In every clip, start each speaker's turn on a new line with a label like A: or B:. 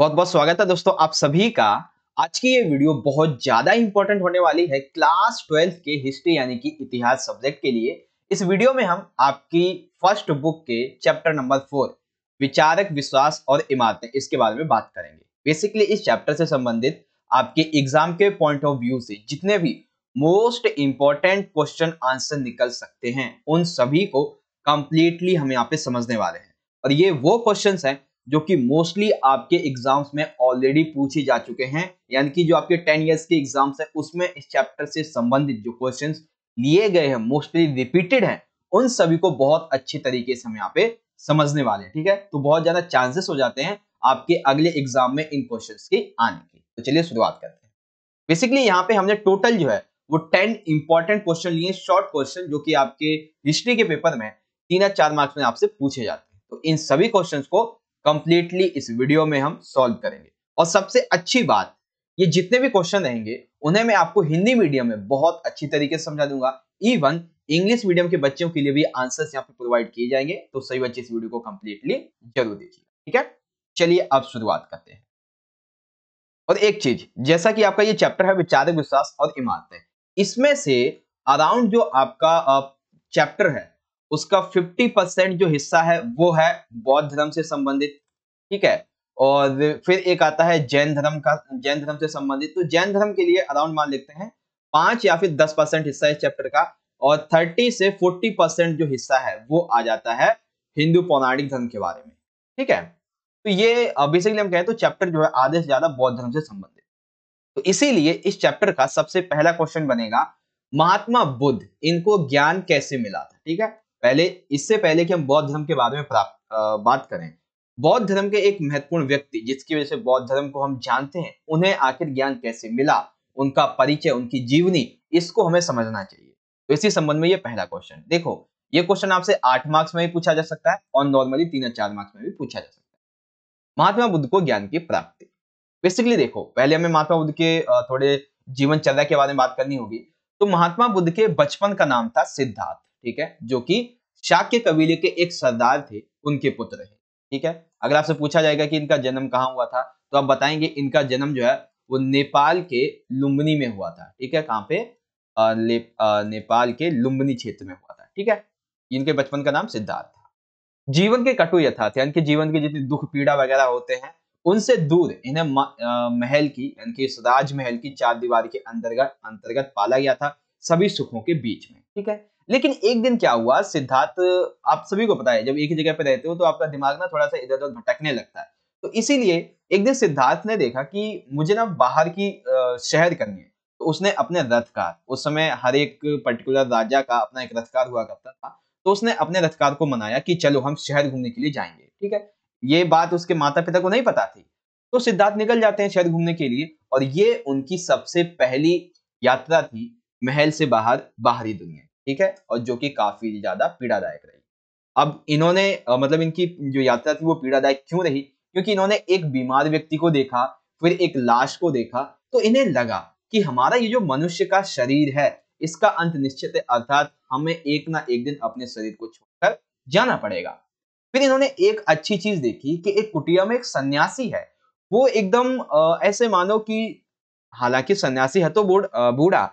A: बहुत बहुत स्वागत है दोस्तों आप सभी का आज की ये वीडियो बहुत ज्यादा इंपॉर्टेंट होने वाली है क्लास ट्वेल्थ के हिस्ट्री यानी कि इतिहास सब्जेक्ट के लिए इस वीडियो में हम आपकी फर्स्ट बुक के चैप्टर नंबर फोर विचारक विश्वास और इमारतें इसके बारे में बात करेंगे बेसिकली इस चैप्टर से संबंधित आपके एग्जाम के पॉइंट ऑफ व्यू से जितने भी मोस्ट इंपॉर्टेंट क्वेश्चन आंसर निकल सकते हैं उन सभी को कंप्लीटली हम यहाँ पे समझने वाले हैं और ये वो क्वेश्चन हैं जो कि मोस्टली आपके एग्जाम्स में ऑलरेडी पूछे जा चुके हैं यानी कि जो आपके टेन ईयर्स के एग्जाम्स हैं उसमें इस चैप्टर से संबंधित जो क्वेश्चन लिए गए हैं मोस्टली रिपीटेड हैं उन सभी को बहुत अच्छे तरीके से हम यहाँ पे समझने वाले हैं ठीक है तो बहुत ज्यादा चांसेस हो जाते हैं आपके अगले एग्जाम में इन क्वेश्चंस के आने की तो चलिए शुरुआत करते हैं बेसिकली यहाँ पे हमने टोटल जो है वो टेन इंपॉर्टेंट क्वेश्चन लिए शॉर्ट क्वेश्चन जो कि आपके हिस्ट्री के पेपर में तीन या चार मार्क्स में आपसे पूछे जाते हैं तो इन सभी क्वेश्चंस को कंप्लीटली इस वीडियो में हम सॉल्व करेंगे और सबसे अच्छी बात ये जितने भी क्वेश्चन रहेंगे उन्हें मैं आपको हिंदी मीडियम में बहुत अच्छी तरीके से समझा दूंगा इवन इंग्लिश मीडियम के बच्चों के लिए भी आंसर्स यहाँ पे प्रोवाइड किए जाएंगे तो सही बच्चे इस वीडियो को कंप्लीटली जरूर देखिए ठीक है चलिए अब शुरुआत करते हैं और एक चीज जैसा कि आपका ये चैप्टर है विचारक विश्वास और इमारतें इसमें से अराउंड जो आपका चैप्टर है उसका 50 परसेंट जो हिस्सा है वो है बौद्ध धर्म से संबंधित ठीक है और फिर एक आता है जैन धर्म का जैन धर्म से संबंधित तो जैन धर्म के लिए अराउंड मान लेते हैं पांच या फिर दस परसेंट हिस्सा इस चैप्टर का और थर्टी से फोर्टी परसेंट जो हिस्सा है वो आ जाता है हिंदू पौराणिक धर्म के बारे में ठीक है तो ये बेसिकली हम कहें तो चैप्टर जो है आधे से ज्यादा बौद्ध धर्म से संबंधित तो इसीलिए इस चैप्टर का सबसे पहला क्वेश्चन बनेगा महात्मा बुद्ध इनको ज्ञान कैसे मिला था ठीक है पहले इससे पहले कि हम बौद्ध धर्म के बारे में प्राप्त बात करें बौद्ध धर्म के एक महत्वपूर्ण व्यक्ति जिसकी वजह से बौद्ध धर्म को हम जानते हैं उन्हें आखिर ज्ञान कैसे मिला उनका परिचय उनकी जीवनी इसको हमें समझना चाहिए तो इसी संबंध में ये पहला क्वेश्चन देखो ये क्वेश्चन आपसे आठ मार्क्स में भी पूछा जा सकता है और नॉर्मली तीन या चार मार्क्स में भी पूछा जा सकता है महात्मा बुद्ध को ज्ञान की प्राप्ति बेसिकली देखो पहले हमें महात्मा बुद्ध के थोड़े जीवन चर्या के बारे में बात करनी होगी तो महात्मा बुद्ध के बचपन का नाम था सिद्धार्थ ठीक है जो कि शाक्य कबीले के एक सरदार थे उनके पुत्र है ठीक है अगर आपसे पूछा जाएगा कि इनका जन्म कहाँ हुआ था तो आप बताएंगे इनका जन्म जो है वो नेपाल के लुम्बनी में हुआ था ठीक है कहाँ पे नेपाल के लुम्बनी क्षेत्र में हुआ था ठीक है इनके बचपन का नाम सिद्धार्थ था जीवन के कटु यथार्थ थे इनके जीवन के जितने दुख पीड़ा वगैरह होते हैं उनसे दूर इन्हें महल की यानी कि की चार दीवार के अंतर्गत अंतर्गत पाला गया था सभी सुखों के बीच में ठीक है लेकिन एक दिन क्या हुआ सिद्धार्थ आप सभी को पता है जब एक ही जगह पे रहते हो तो आपका दिमाग ना थोड़ा सा इधर उधर भटकने लगता है तो इसीलिए एक दिन सिद्धार्थ ने देखा कि मुझे ना बाहर की शहर करनी है तो उसने अपने रथकार उस समय हर एक पर्टिकुलर राजा का अपना एक रथकार हुआ करता था तो उसने अपने रथकार को मनाया कि चलो हम शहर घूमने के लिए जाएंगे ठीक है ये बात उसके माता पिता को नहीं पता थी तो सिद्धार्थ निकल जाते हैं शहर घूमने के लिए और ये उनकी सबसे पहली यात्रा थी महल से बाहर बाहरी दुनिया ठीक है और जो कि काफी ज्यादा पीड़ादायक रही अब इन्होंने मतलब इनकी जो यात्रा थी वो पीड़ादायक क्यों रही क्योंकि इन्होंने एक बीमार व्यक्ति को देखा फिर एक लाश को देखा तो इन्हें लगा कि हमारा ये जो मनुष्य का शरीर है इसका अंत निश्चित है अर्थात हमें एक ना एक दिन अपने शरीर को छोड़कर जाना पड़ेगा फिर इन्होंने एक अच्छी चीज देखी कि एक कुटिया में एक सन्यासी है वो एकदम ऐसे मानो कि हालांकि सन्यासी है तो बूढ़ा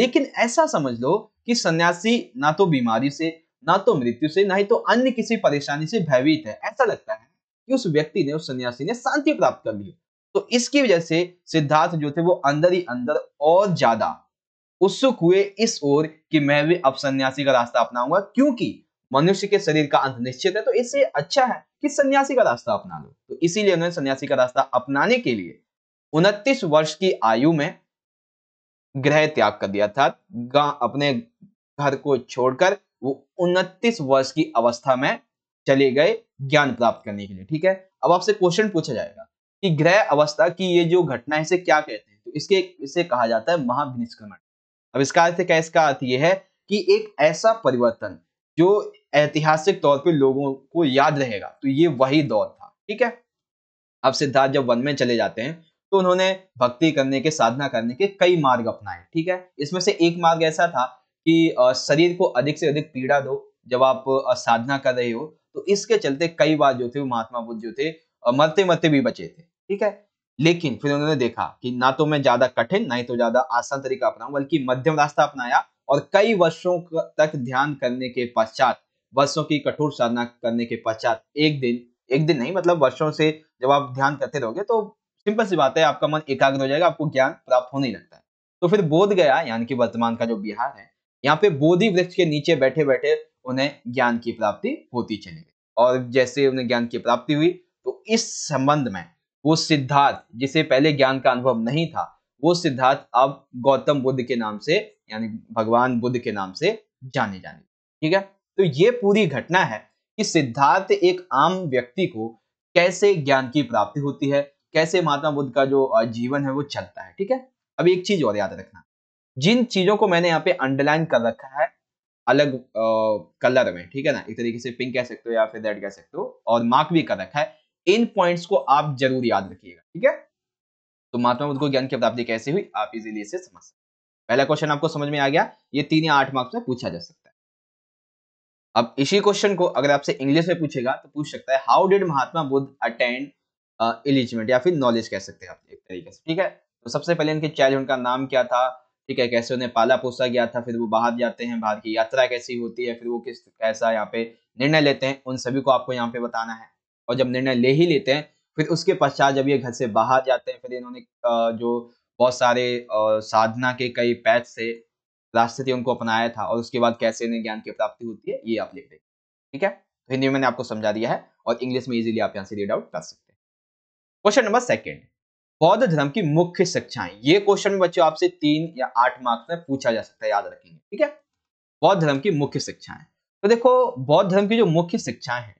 A: लेकिन ऐसा समझ लो कि सन्यासी ना तो बीमारी से ना तो मृत्यु से ना ही तो अन्य किसी परेशानी से भयभीत है ऐसा लगता है कि उस व्यक्ति ने उस सन्यासी ने शांति प्राप्त कर ली तो इसकी वजह से सिद्धार्थ जो थे वो अंदर ही अंदर और ज्यादा उत्सुक हुए इस ओर कि मैं भी अब सन्यासी का रास्ता अपनाऊंगा क्योंकि मनुष्य के शरीर का अंत निश्चित है तो इससे अच्छा है कि सन्यासी का रास्ता अपना लो तो इसीलिए उन्होंने सन्यासी का रास्ता अपनाने के लिए उनतीस वर्ष की आयु में ग्रह त्याग कर दिया था अपने घर को छोड़कर वो उनतीस वर्ष की अवस्था में चले गए ज्ञान प्राप्त करने के लिए ठीक है अब आपसे क्वेश्चन पूछा जाएगा कि ग्रह अवस्था की ये जो घटना है इसे क्या कहते हैं तो इसके इसे कहा जाता है महाभिनिष्क्रमण अब इसका अर्थ क्या इसका अर्थ ये है कि एक ऐसा परिवर्तन जो ऐतिहासिक तौर पर लोगों को याद रहेगा तो ये वही दौर था ठीक है अब सिद्धार्थ जब वन में चले जाते हैं तो उन्होंने भक्ति करने के साधना करने के कई मार्ग अपनाए ठीक है इसमें से एक मार्ग ऐसा था कि शरीर को अधिक से अधिक पीड़ा दो जब आप साधना कर रहे हो तो इसके चलते कई बार जो थे वो महात्मा बुद्ध जो थे मरते मरते भी बचे थे ठीक है लेकिन फिर उन्होंने देखा कि ना तो मैं ज्यादा कठिन ना ही तो ज्यादा आसान तरीका अपनाऊं बल्कि मध्यम रास्ता अपनाया और कई वर्षों तक ध्यान करने के पश्चात वर्षों की कठोर साधना करने के पश्चात एक दिन एक दिन नहीं मतलब वर्षों से जब आप ध्यान करते रहोगे तो सिंपल सी बात है आपका मन एकाग्र हो जाएगा आपको ज्ञान प्राप्त होने लगता है तो फिर बोध गया यानी कि वर्तमान का जो बिहार है यहाँ पे बोधि वृक्ष के नीचे बैठे बैठे उन्हें ज्ञान की प्राप्ति होती चली गई और जैसे उन्हें ज्ञान की प्राप्ति हुई तो इस संबंध में वो सिद्धार्थ जिसे पहले ज्ञान का अनुभव नहीं था वो सिद्धार्थ अब गौतम बुद्ध के नाम से यानी भगवान बुद्ध के नाम से जाने जाने ठीक है तो ये पूरी घटना है कि सिद्धार्थ एक आम व्यक्ति को कैसे ज्ञान की प्राप्ति होती है कैसे महात्मा बुद्ध का जो जीवन है वो चलता है ठीक है अब एक चीज और याद रखना जिन चीजों को मैंने यहाँ पे अंडरलाइन कर रखा है अलग कलर में ठीक है ना एक तरीके से पिंक कह सकते हो या फिर रेड कह सकते हो और मार्क भी कर रखा है इन पॉइंट्स को आप जरूर याद रखिएगा ठीक है तो महात्मा बुद्ध को ज्ञान की प्राप्ति कैसे हुई आप इजीली इसे समझ सकते पहला क्वेश्चन आपको समझ में आ गया ये तीन या आठ मार्क्स में पूछा जा सकता है अब इसी क्वेश्चन को अगर आपसे इंग्लिश में पूछेगा तो पूछ सकता है how did Mahatma Buddha attend enlightenment या फिर नॉलेज कह सकते हैं आप एक तरीके से ठीक है तो सबसे पहले इनके चाइल्ड का नाम क्या था ठीक है कैसे उन्हें पाला पोसा गया था फिर वो बाहर जाते हैं बाहर की यात्रा कैसी होती है फिर वो किस कैसा यहाँ पे निर्णय लेते हैं उन सभी को आपको यहाँ पे बताना है और जब निर्णय ले ही लेते हैं फिर उसके पश्चात जब ये घर से बाहर जाते हैं फिर इन्होंने जो बहुत सारे साधना के कई पैच से रास्ते थे उनको अपनाया था और उसके बाद कैसे इन्हें ज्ञान की प्राप्ति होती है ये आप लिख देंगे ठीक है तो हिंदी में मैंने आपको समझा दिया है और इंग्लिश में इजीली आप यहाँ से रीड आउट कर सकते हैं क्वेश्चन नंबर सेकेंड बौद्ध धर्म की मुख्य शिक्षाएं ये क्वेश्चन में बच्चों आपसे तीन या आठ मार्क्स में पूछा जा सकता है याद रखेंगे ठीक है बौद्ध धर्म की मुख्य शिक्षाएं तो देखो बौद्ध धर्म की जो मुख्य शिक्षाएं हैं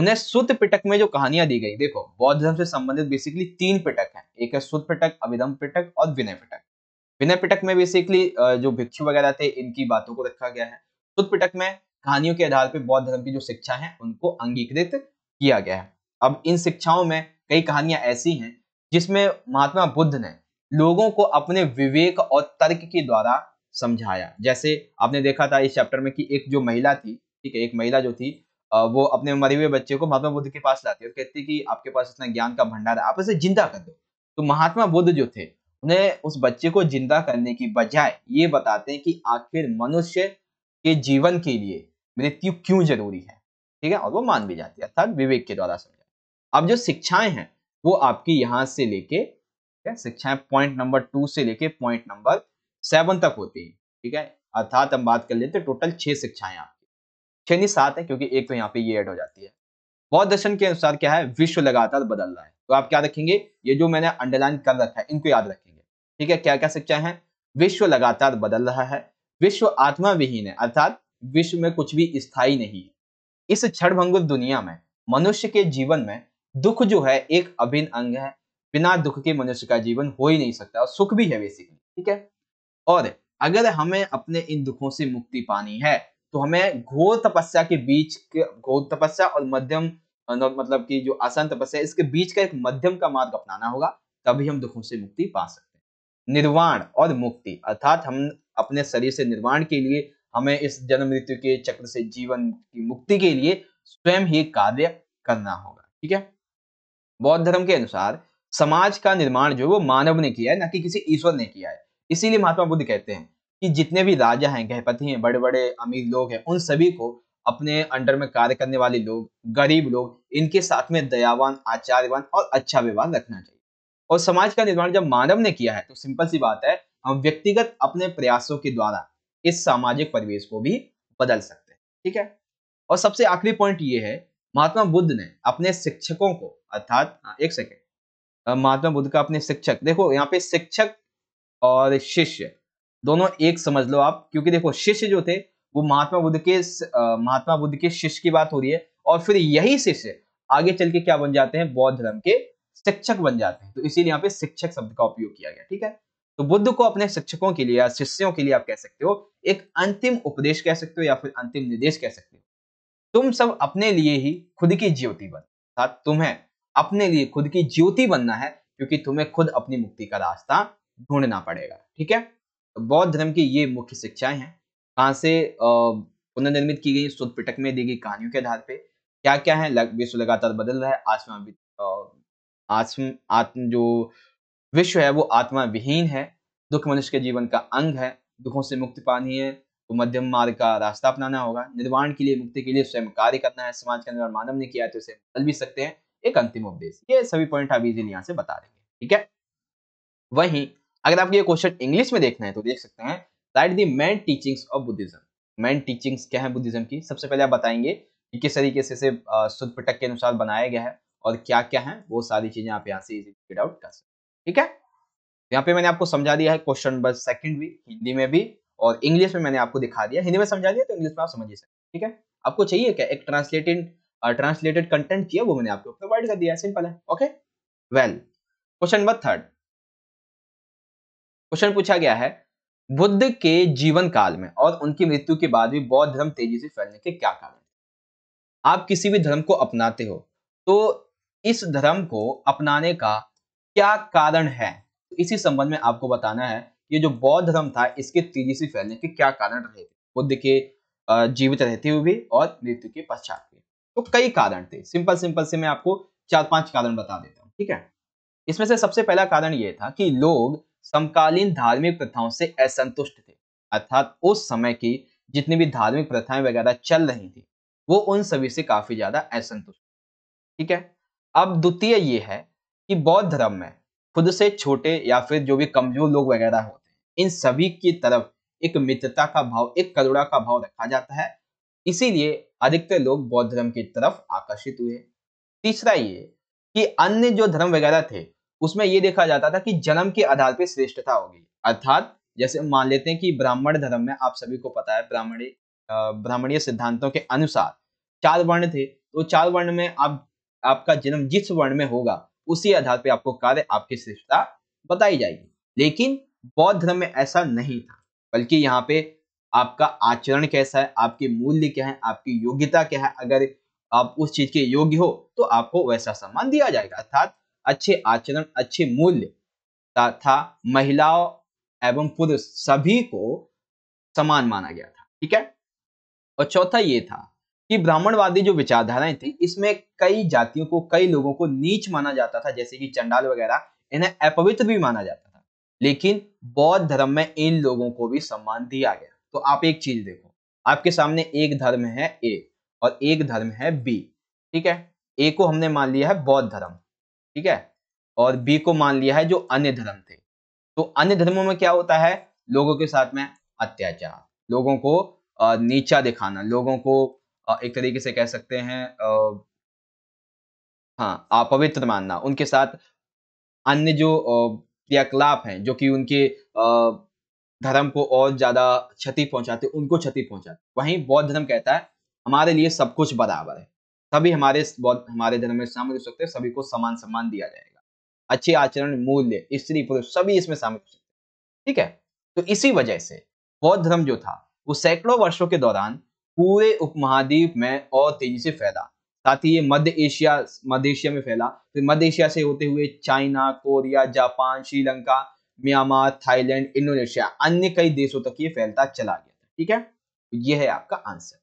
A: उन्हें सुत पिटक में जो कहानियां दी गई देखो बौद्ध धर्म से संबंधित बेसिकली तीन पिटक हैं एक है सुत पिटक अभिधम पिटक और विनय पिटक विनय पिटक में बेसिकली जो भिक्षु वगैरह थे इनकी बातों को रखा गया है सुत पिटक में कहानियों के आधार पर बौद्ध धर्म की जो शिक्षा है उनको अंगीकृत किया गया है अब इन शिक्षाओं में कई कहानियां ऐसी हैं जिसमें महात्मा बुद्ध ने लोगों को अपने विवेक और तर्क के द्वारा समझाया जैसे आपने देखा था इस चैप्टर में कि एक जो महिला थी ठीक है एक महिला जो थी वो अपने मरे हुए बच्चे को महात्मा बुद्ध के पास लाती है और कहती कि आपके पास इतना ज्ञान का भंडार है आप इसे जिंदा कर दो तो महात्मा बुद्ध जो थे उन्हें उस बच्चे को जिंदा करने की बजाय ये बताते हैं कि आखिर मनुष्य के जीवन के लिए मृत्यु क्यों जरूरी है ठीक है और वो मान भी जाती है अर्थात विवेक के द्वारा समझा अब जो शिक्षाएं हैं वो आपकी यहाँ से लेके शिक्षाएं पॉइंट नंबर टू से लेके पॉइंट नंबर सेवन तक होती है ठीक है अर्थात हम बात कर लेते टोटल छह शिक्षाएं आपकी छह नहीं सात है क्योंकि एक तो यहाँ पे ये ऐड हो जाती है बौद्ध दर्शन के अनुसार क्या है विश्व लगातार बदल रहा है तो आप क्या रखेंगे ये जो मैंने अंडरलाइन कर रखा है इनको याद रखेंगे ठीक है क्या क्या शिक्षाएं हैं विश्व लगातार बदल रहा है विश्व आत्मा विहीन है अर्थात विश्व में कुछ भी स्थायी नहीं है इस क्षणभंगुर दुनिया में मनुष्य के जीवन में दुख जो है एक अभिन्न अंग है बिना दुख के मनुष्य का जीवन हो ही नहीं सकता और सुख भी है बेसिकली ठीक है और अगर हमें अपने इन दुखों से मुक्ति पानी है तो हमें घोर तपस्या के बीच के घोर तपस्या और मध्यम मतलब कि जो आसान तपस्या इसके बीच का एक मध्यम का मार्ग अपनाना होगा तभी हम दुखों से मुक्ति पा सकते हैं निर्वाण और मुक्ति अर्थात हम अपने शरीर से निर्वाण के लिए हमें इस जन्म मृत्यु के चक्र से जीवन की मुक्ति के लिए स्वयं ही कार्य करना होगा ठीक है बौद्ध धर्म के अनुसार समाज का निर्माण जो वो मानव ने किया है ना कि किसी ईश्वर ने किया है इसीलिए महात्मा बुद्ध कहते हैं कि जितने भी राजा हैं गहपति हैं बड़े बड़े अमीर लोग हैं उन सभी को अपने अंडर में कार्य करने वाले लोग गरीब लोग इनके साथ में दयावान आचार्यवान और अच्छा व्यवहार रखना चाहिए और समाज का निर्माण जब मानव ने किया है तो सिंपल सी बात है हम व्यक्तिगत अपने प्रयासों के द्वारा इस सामाजिक परिवेश को भी बदल सकते हैं ठीक है और सबसे आखिरी पॉइंट ये है महात्मा बुद्ध ने अपने शिक्षकों को अर्थात हाँ, एक सेकेंड महात्मा बुद्ध का अपने शिक्षक देखो यहाँ पे शिक्षक और शिष्य दोनों एक समझ लो आप क्योंकि देखो शिष्य जो थे वो महात्मा बुद्ध के महात्मा बुद्ध के शिष्य की बात हो रही है और फिर यही शिष्य आगे चल के क्या बन जाते हैं बौद्ध धर्म के शिक्षक बन जाते हैं तो इसीलिए यहाँ पे शिक्षक शब्द का उपयोग किया गया ठीक है तो बुद्ध को अपने शिक्षकों के लिए या शिष्यों के लिए आप कह सकते हो एक अंतिम उपदेश कह सकते हो या फिर अंतिम निर्देश कह सकते हो तुम सब अपने लिए ही खुद की ज्योति बन अर्थात तुम्हें अपने लिए खुद की ज्योति बनना है क्योंकि तुम्हें खुद अपनी मुक्ति का रास्ता ढूंढना पड़ेगा ठीक है तो बौद्ध धर्म की ये मुख्य शिक्षाएं हैं कहाँ से पुनर्निर्मित की गई शुद्ध पिटक में दी गई कहानियों के आधार पर क्या क्या है लग, विश्व लगातार बदल रहा है आत्मा आत्म आत्म जो विश्व है वो आत्मा विहीन है दुख मनुष्य के जीवन का अंग है दुखों से मुक्ति पानी है मध्यम मार्ग का रास्ता अपनाना होगा निर्वाण के लिए मुक्ति के लिए स्वयं कार्य करना है समाज के अंदर मानव ने किया तो उसे बदल भी सकते हैं एक अंतिम उपदेश ये सभी पॉइंट आप इजिली यहाँ से बता देंगे ठीक है वही अगर आपको ये क्वेश्चन इंग्लिश में देखना है तो देख सकते हैं write the main teachings of Buddhism main teachings क्या है बुद्धिज्म की सबसे पहले आप बताएंगे कि किस तरीके से इसे शुद्ध पटक के अनुसार बनाया गया है और क्या क्या है वो सारी चीजें आप यहाँ से इजीली आउट कर सकते ठीक है यहाँ पे मैंने आपको समझा दिया है क्वेश्चन नंबर सेकंड भी हिंदी में भी और इंग्लिश में मैंने आपको दिखा दिया हिंदी में समझा दिया तो इंग्लिश में आप समझिए सकते ठीक है आपको चाहिए क्या एक ट्रांसलेटेड ट्रांसलेटेड कंटेंट चाहिए वो मैंने आपको प्रोवाइड कर दिया सिंपल है okay well question number third question पूछा गया है बुद्ध के जीवन काल में और उनकी मृत्यु के बाद भी बौद्ध धर्म तेजी से फैलने के क्या कारण आप किसी भी धर्म को अपनाते हो तो इस धर्म को अपनाने का क्या कारण है इसी संबंध में आपको बताना है ये जो बौद्ध धर्म था इसके तेजी से फैलने के क्या कारण रहे थे बुद्ध के जीवित रहते हुए भी और मृत्यु के पश्चात भी तो कई कारण थे सिंपल सिंपल से मैं आपको चार पांच कारण बता देता हूँ ठीक है इसमें से सबसे पहला कारण यह था कि लोग समकालीन धार्मिक प्रथाओं से असंतुष्ट थे अर्थात उस समय की जितनी भी धार्मिक प्रथाएं वगैरह चल रही थी वो उन सभी से काफी ज्यादा असंतुष्ट ठीक है अब द्वितीय ये है कि बौद्ध धर्म में खुद से छोटे या फिर जो भी कमजोर लोग वगैरह होते हैं इन सभी की तरफ एक मित्रता का भाव एक करुणा का भाव रखा जाता है इसीलिए अधिकतर लोग बौद्ध धर्म की तरफ आकर्षित हुए तीसरा ये कि अन्य जो धर्म वगैरह थे उसमें ये देखा जाता था कि जन्म के आधार पर श्रेष्ठता होगी अर्थात जैसे मान लेते हैं कि ब्राह्मण धर्म में आप सभी को पता है ब्राह्मणी ब्राह्मणीय सिद्धांतों के अनुसार चार वर्ण थे तो चार वर्ण में आप आपका जन्म जिस वर्ण में होगा उसी आधार पर आपको कार्य आपकी श्रेष्ठता बताई जाएगी लेकिन बौद्ध धर्म में ऐसा नहीं था बल्कि यहाँ पे आपका आचरण कैसा है आपके मूल्य क्या है आपकी योग्यता क्या है अगर आप उस चीज के योग्य हो तो आपको वैसा सम्मान दिया जाएगा अर्थात अच्छे आचरण अच्छे मूल्य तथा महिलाओं एवं पुरुष सभी को समान माना गया था ठीक है और चौथा ये था कि ब्राह्मणवादी जो विचारधाराएं थी इसमें कई जातियों को कई लोगों को नीच माना जाता था जैसे कि चंडाल वगैरह इन्हें अपवित्र भी माना जाता था लेकिन बौद्ध धर्म में इन लोगों को भी सम्मान दिया गया तो आप एक चीज देखो आपके सामने एक धर्म है ए और एक धर्म है बी ठीक है ए को हमने मान लिया है बौद्ध धर्म ठीक है और बी को मान लिया है जो अन्य धर्म थे तो अन्य धर्मों में क्या होता है लोगों के साथ में अत्याचार लोगों को नीचा दिखाना लोगों को एक तरीके से कह सकते हैं हाँ अपवित्र मानना उनके साथ अन्य जो क्रियाकलाप हैं जो कि उनके धर्म को और ज्यादा क्षति पहुंचाते उनको क्षति पहुंचाते वहीं बौद्ध धर्म कहता है हमारे लिए सब कुछ बराबर है सभी हमारे बौद्ध हमारे धर्म में शामिल हो सकते हैं सभी को समान सम्मान दिया जाएगा अच्छे आचरण मूल्य स्त्री पुरुष सभी इसमें शामिल हो सकते हैं ठीक है तो इसी वजह से बौद्ध धर्म जो था वो सैकड़ों वर्षों के दौरान पूरे उपमहाद्वीप में और तेजी से फैला साथ ही ये मध्य एशिया मध्य एशिया में फैला फिर तो मध्य एशिया से होते हुए China Korea Japan Sri Lanka Myanmar Thailand Indonesia अन्य कई देशों तक ये फैलता चला गया ठीक है तो यह है आपका आंसर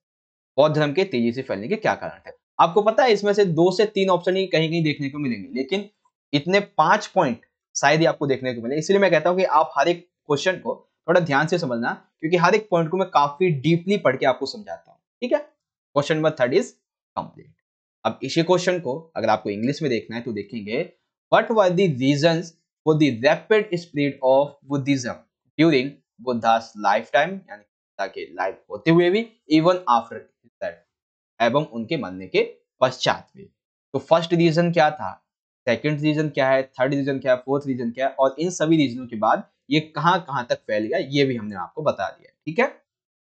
A: बौद्ध धर्म के तेजी से फैलने के क्या कारण थे आपको पता है इसमें से दो से तीन ऑप्शन ही कहीं कहीं देखने को मिलेंगे लेकिन इतने पांच पॉइंट शायद ही आपको देखने को मिले इसलिए मैं कहता हूं कि आप हर एक क्वेश्चन को थोड़ा ध्यान से समझना क्योंकि हर एक पॉइंट को मैं काफी डीपली पढ़ के आपको समझाता हूँ ठीक है question number third is complete अब इसी क्वेश्चन को अगर आपको इंग्लिश में देखना है तो देखेंगे what were the reason for the rapid spread of Buddhism during Buddha's life time यानी के लाइफ होते हुए भी इवन आफ्टर एवं उनके मरने के पश्चात भी तो फर्स्ट रीजन क्या था सेकंड रीजन क्या है थर्ड रीजन क्या है फोर्थ रीजन क्या है और इन सभी रीजनों के बाद ये कहां कहां तक फैल गया ये भी हमने आपको बता दिया ठीक है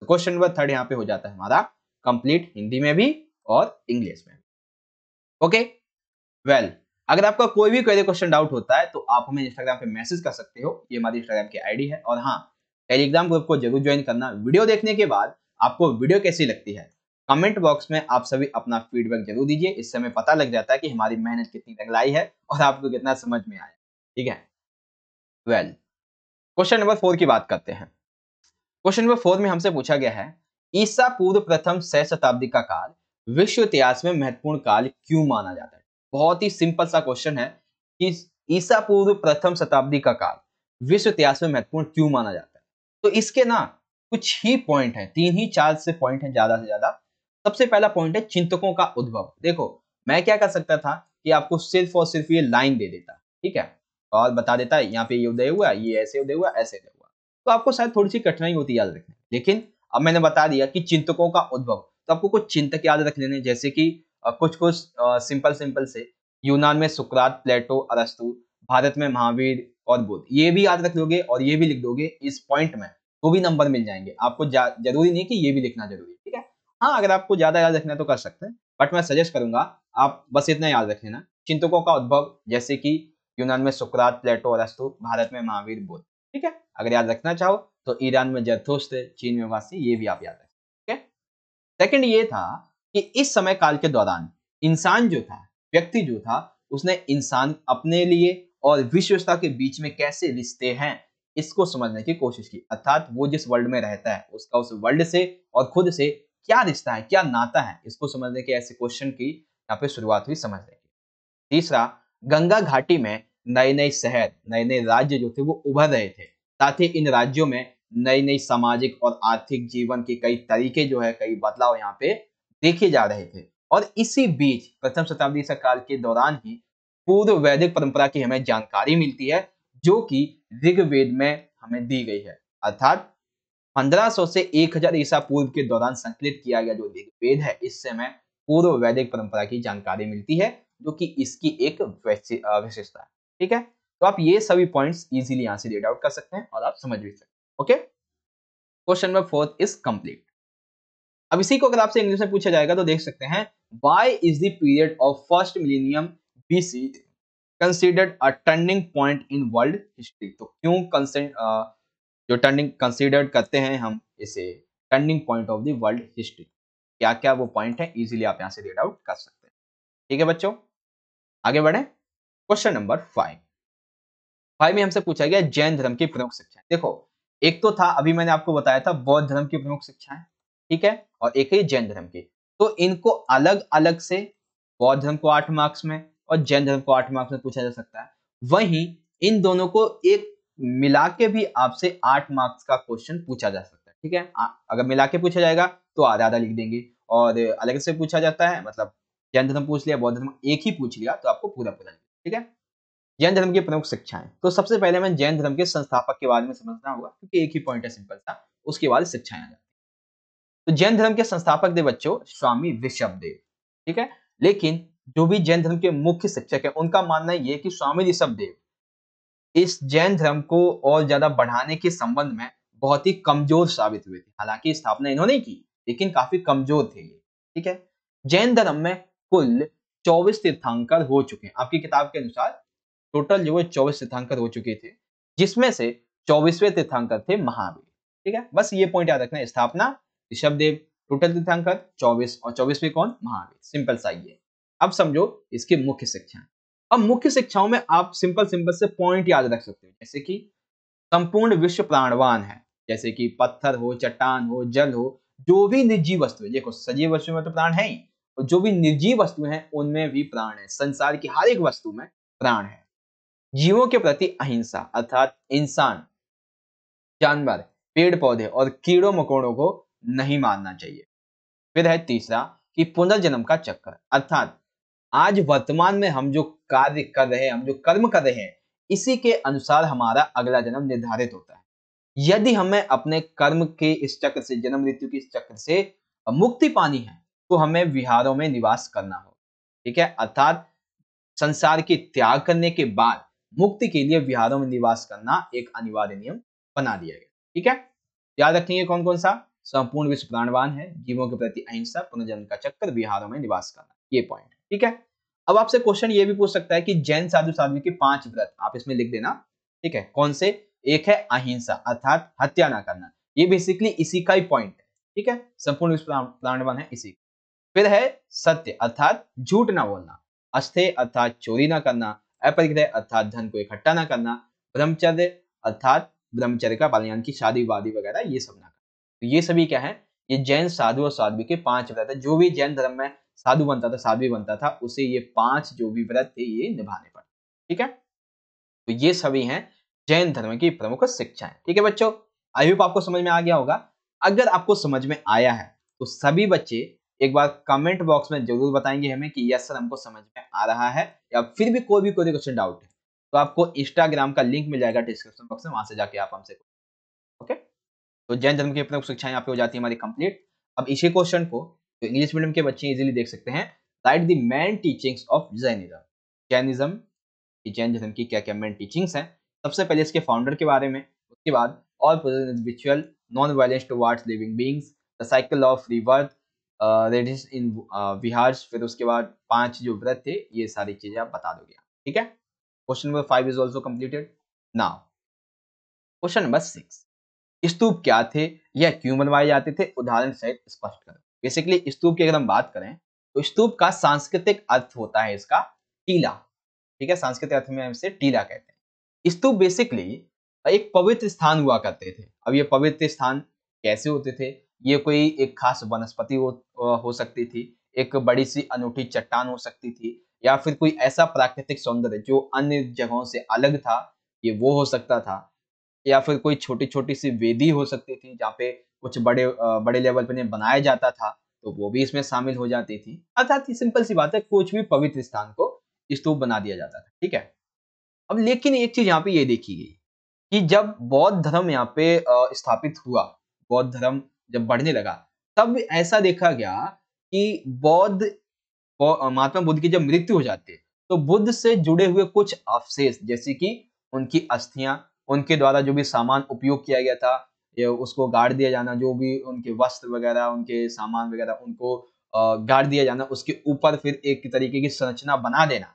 A: क्वेश्चन नंबर थर्ड यहाँ पे हो जाता है हमारा कंप्लीट हिंदी में भी और इंग्लिश में ओके वेल अगर आपका कोई भी कोई क्वेश्चन डाउट होता है तो आप हमें इंस्टाग्राम पे मैसेज कर सकते हो ये हमारी इंस्टाग्राम की आईडी है और हाँ टेलीग्राम ग्रुप को जरूर ज्वाइन करना वीडियो देखने के बाद आपको वीडियो कैसी लगती है कमेंट बॉक्स में आप सभी अपना फीडबैक जरूर दीजिए इससे हमें पता लग जाता है कि हमारी मेहनत कितनी रंग लाई है और आपको कितना समझ में आया ठीक है well well, question number four की बात करते हैं क्वेश्चन नंबर फोर में हमसे पूछा गया है ईसा पूर्व प्रथम सह शताब्दी का काल विश्व इतिहास में महत्वपूर्ण काल क्यों माना जाता है बहुत ही सिंपल सा क्वेश्चन है कि ईसा पूर्व प्रथम शताब्दी का काल विश्व इतिहास में महत्वपूर्ण क्यों माना जाता है तो इसके ना कुछ ही पॉइंट है तीन ही चार से पॉइंट है ज्यादा से ज्यादा सबसे पहला पॉइंट है चिंतकों का उद्भव देखो मैं क्या कर सकता था कि आपको सिर्फ और सिर्फ ये लाइन दे देता ठीक है और बता देता है यहाँ पे ये उदय हुआ ये ऐसे उदय हुआ ऐसे उदय हुआ तो आपको शायद थोड़ी सी कठिनाई होती है याद रखने लेकिन अब मैंने बता दिया कि चिंतकों का उद्भव तो आपको कुछ चिंतक याद रख लेने जैसे कि कुछ कुछ सिंपल सिंपल से यूनान में सुक्रात प्लेटो अरस्तु भारत में महावीर और बुद्ध ये भी याद रख लोगे और ये भी लिख दोगे इस पॉइंट में तो भी नंबर मिल जाएंगे आपको जरूरी नहीं कि ये भी लिखना जरूरी ठीक है हाँ अगर आपको ज्यादा याद रखना है तो कर सकते हैं बट मैं सजेस्ट करूंगा आप बस इतना याद रख लेना चिंतकों का उद्भव जैसे कि यूनान में सुक्रात प्लेटो और अस्तु भारत में महावीर बोध ठीक है अगर याद रखना चाहो तो ईरान में जरथोस्त चीन में वासी ये भी आप याद रखें ठीक है सेकेंड ये था कि इस समय काल के दौरान इंसान जो था व्यक्ति जो था उसने इंसान अपने लिए और विश्वता के बीच में कैसे रिश्ते हैं इसको समझने की कोशिश की अर्थात वो जिस वर्ल्ड में रहता है उसका उस वर्ल्ड से और खुद से क्या रिश्ता है क्या नाता है इसको समझने के ऐसे क्वेश्चन की यहाँ पे शुरुआत हुई समझने की तीसरा गंगा घाटी में नए नए शहर नए नए राज्य जो थे वो उभर रहे थे साथ ही इन राज्यों में नई नई सामाजिक और आर्थिक जीवन के कई तरीके जो है कई बदलाव यहाँ पे देखे जा रहे थे और इसी बीच प्रथम शताब्दी काल के दौरान ही पूर्व वैदिक परंपरा की हमें जानकारी मिलती है जो कि ऋग्वेद में हमें दी गई है अर्थात 1500 से 1000 ईसा पूर्व के दौरान संकलित किया गया जो ऋग्वेद है इससे हमें पूर्व वैदिक परंपरा की जानकारी मिलती है जो कि इसकी एक विशेषता है ठीक है तो आप ये सभी पॉइंट्स इजीली यहां से रेड आउट कर सकते हैं और आप समझ भी सकते हैं okay question number fourth is complete अब इसी को अगर आपसे इंग्लिश में पूछा जाएगा तो देख सकते हैं why is the period of first millennium BC considered a turning point in world history तो क्यों कंसेंट जो टर्निंग कंसिडर्ड करते हैं हम इसे turning point of the world history क्या क्या वो पॉइंट है इजीली आप यहाँ से रेड आउट कर सकते हैं ठीक है बच्चों आगे बढ़े क्वेश्चन नंबर फाइव फाइव में हमसे पूछा गया जैन धर्म की प्रमुख शिक्षा देखो एक तो था अभी मैंने आपको बताया था बौद्ध धर्म की प्रमुख है ठीक है और एक है जैन धर्म की तो इनको अलग अलग से बौद्ध धर्म को आठ मार्क्स में और जैन धर्म को आठ मार्क्स में पूछा जा सकता है वहीं इन दोनों को एक मिला के भी आपसे आठ मार्क्स का क्वेश्चन पूछा जा सकता है ठीक है अगर मिला के पूछा जाएगा तो आधा आधा लिख देंगे और अलग से पूछा जाता है मतलब जैन धर्म पूछ लिया बौद्ध धर्म एक ही पूछ लिया तो आपको पूरा पूरा ठीक है जैन धर्म की प्रमुख शिक्षाएं तो सबसे पहले मैं जैन धर्म के संस्थापक के बारे में समझना होगा क्योंकि एक ही पॉइंट है सिंपल सा उसके बाद शिक्षाएं आ जाती तो जैन धर्म के संस्थापक दे बच्चों स्वामी ऋषभ ठीक है लेकिन जो भी जैन धर्म के मुख्य शिक्षक है उनका मानना यह कि स्वामी ऋषभ इस जैन धर्म को और ज्यादा बढ़ाने के संबंध में बहुत ही कमजोर साबित हुए थे हालांकि स्थापना इन्होंने की लेकिन काफी कमजोर थे ये ठीक है जैन धर्म में कुल चौबीस तीर्थांकर हो चुके हैं आपकी किताब के अनुसार टोटल जो है चौबीस तीर्थांकर हो चुके थे जिसमें से चौबीसवें तीर्थांकर थे महावीर ठीक है बस ये पॉइंट याद रखना स्थापना देव टोटल तीर्थांकर चौबीस और चौबीसवें कौन महावीर सिंपल सा ये अब समझो इसकी मुख्य शिक्षा अब मुख्य शिक्षाओं में आप सिंपल सिंपल से पॉइंट याद रख सकते हो जैसे कि संपूर्ण विश्व प्राणवान है जैसे कि पत्थर हो चट्टान हो जल हो जो भी निजी वस्तु है देखो सजीव वस्तु में तो प्राण है ही और जो भी निर्जीव वस्तु हैं उनमें भी प्राण है संसार की हर एक वस्तु में प्राण है जीवों के प्रति अहिंसा अर्थात इंसान जानवर पेड़ पौधे और कीड़ों मकोड़ों को नहीं मारना चाहिए फिर है तीसरा कि पुनर्जन्म का चक्कर अर्थात आज वर्तमान में हम जो कार्य कर रहे हैं हम जो कर्म कर रहे हैं इसी के अनुसार हमारा अगला जन्म निर्धारित होता है यदि हमें अपने कर्म के इस चक्र से जन्म मृत्यु के इस चक्र से मुक्ति पानी है तो हमें विहारों में निवास करना हो ठीक है अर्थात संसार की त्याग करने के बाद मुक्ति के लिए विहारों में निवास करना एक अनिवार्य नियम बना दिया गया ठीक है याद रखेंगे कौन कौन सा संपूर्ण विश्व प्राणवान है जीवों के प्रति अहिंसा पुनर्जन्म का चक्कर विहारों में निवास करना ये पॉइंट ठीक है अब आपसे क्वेश्चन ये भी पूछ सकता है कि जैन साधु साधु के पांच व्रत आप इसमें लिख देना ठीक है कौन से एक है अहिंसा अर्थात हत्या ना करना ये बेसिकली इसी का ही पॉइंट है ठीक है संपूर्ण विश्व प्राणवान है इसी फिर है सत्य अर्थात झूठ ना बोलना अस्थे अर्थात चोरी ना करना अपरिग्रह अर्थात धन को इकट्ठा ना करना ब्रह्मचर्य अर्थात ब्रह्मचर्य का पालन यानी कि शादी वादी वगैरह ये सब ना करना तो ये सभी क्या है ये जैन साधु और साध्वी के पांच व्रत है जो भी जैन धर्म में साधु बनता था साध्वी बनता था उसे ये पांच जो भी व्रत थे ये निभाने पड़ते ठीक है तो ये सभी हैं जैन धर्म की प्रमुख शिक्षाएं ठीक है बच्चों आई होप आपको समझ में आ गया होगा अगर आपको समझ में आया है तो सभी बच्चे एक बार कमेंट बॉक्स में जरूर बताएंगे हमें कि यस सर हमको समझ में आ रहा है या फिर भी कोई भी कोई क्वेश्चन डाउट है तो आपको इंस्टाग्राम का लिंक मिल जाएगा डिस्क्रिप्शन बॉक्स में वहां से जाके आप हमसे ओके तो जैन धर्म की प्रमुख शिक्षाएं यहाँ पे हो जाती है हमारी कंप्लीट अब इसी क्वेश्चन को तो इंग्लिश मीडियम के बच्चे इजिली देख सकते हैं write the main teachings of Jainism Jainism Jain धर्म की क्या क्या मैन टीचिंग्स हैं सबसे पहले इसके फाउंडर के बारे में उसके बाद all ritual non violence towards living beings the cycle of rebirth that is in viharas फिर उसके बाद पांच जो व्रत थे ये सारी चीजें आप बता दोगे ठीक है question number five is also completed now question number six stupa क्या थे या क्यों बनवाए जाते थे उदाहरण सहित स्पष्ट करें बेसिकली स्तूप की अगर हम बात करें तो स्तूप का सांस्कृतिक अर्थ होता है इसका टीला ठीक है सांस्कृतिक अर्थ में हम इसे टीला कहते हैं स्तूप बेसिकली एक पवित्र स्थान हुआ करते थे अब ये पवित्र स्थान कैसे होते थे ये कोई एक खास वनस्पति हो, हो सकती थी एक बड़ी सी अनूठी चट्टान हो सकती थी या फिर कोई ऐसा प्राकृतिक सौंदर्य जो अन्य जगहों से अलग था ये वो हो सकता था या फिर कोई छोटी छोटी सी वेदी हो सकती थी जहाँ पे कुछ बड़े बड़े लेवल पर बनाया जाता था तो वो भी इसमें शामिल हो जाती थी अर्थात सिंपल सी बात है कुछ भी पवित्र स्थान को स्तूप बना दिया जाता था ठीक है अब लेकिन एक चीज यहाँ पे ये देखी गई कि जब बौद्ध धर्म यहाँ पे स्थापित हुआ बौद्ध धर्म जब बढ़ने लगा तब ऐसा देखा गया कि बौद्ध महात्मा बुद्ध की जब मृत्यु हो जाती है तो बुद्ध से जुड़े हुए कुछ अवशेष जैसे कि उनकी अस्थियां उनके द्वारा जो भी सामान उपयोग किया गया था या उसको गाड़ दिया जाना जो भी उनके वस्त्र वगैरह उनके सामान वगैरह उनको गाड़ दिया जाना उसके ऊपर फिर एक तरीके की संरचना बना देना